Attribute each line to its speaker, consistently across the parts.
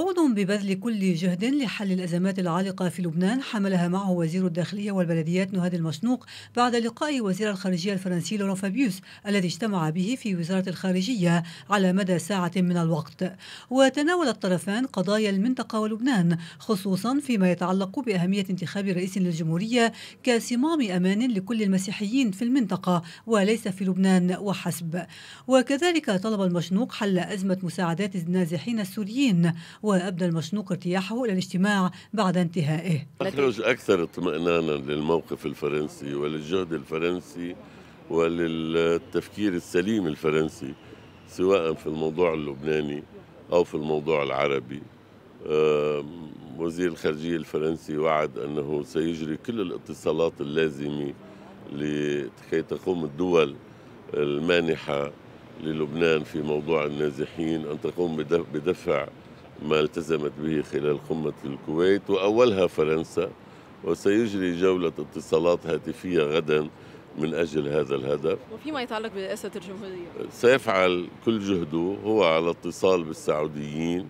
Speaker 1: وعود ببذل كل جهد لحل الأزمات العالقة في لبنان حملها معه وزير الداخلية والبلديات نهاد المشنوق بعد لقاء وزير الخارجية الفرنسي لوران فابيوس الذي اجتمع به في وزارة الخارجية على مدى ساعة من الوقت وتناول الطرفان قضايا المنطقة ولبنان خصوصا فيما يتعلق بأهمية انتخاب رئيس للجمهورية كصمام أمان لكل المسيحيين في المنطقة وليس في لبنان وحسب وكذلك طلب المشنوق حل أزمة مساعدات النازحين السوريين وأبدى المشنوق ارتياحه إلى الاجتماع بعد انتهائه
Speaker 2: أخرج أكثر اطمئنانا للموقف الفرنسي وللجهد الفرنسي وللتفكير السليم الفرنسي سواء في الموضوع اللبناني أو في الموضوع العربي وزير الخارجية الفرنسي وعد أنه سيجري كل الاتصالات اللازمة لكي تقوم الدول المانحة للبنان في موضوع النازحين أن تقوم بدفع ما التزمت به خلال قمة الكويت وأولها فرنسا وسيجري جولة اتصالات هاتفية غدا من أجل هذا الهدف
Speaker 1: وفيما يتعلق برئاسة
Speaker 2: الجمهورية سيفعل كل جهده هو على اتصال بالسعوديين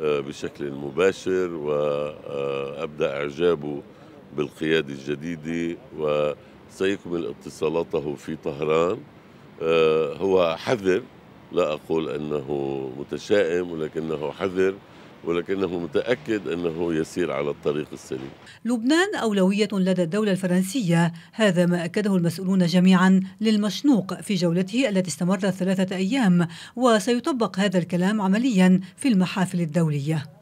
Speaker 2: آه، بشكل مباشر وأبدى إعجابه بالقيادة الجديدة وسيكمل اتصالاته في طهران آه، هو حذر لا أقول أنه متشائم ولكنه حذر ولكنه متأكد أنه يسير على الطريق السليم
Speaker 1: لبنان أولوية لدى الدولة الفرنسية هذا ما أكده المسؤولون جميعا للمشنوق في جولته التي استمرت ثلاثة أيام وسيطبق هذا الكلام عمليا في المحافل الدولية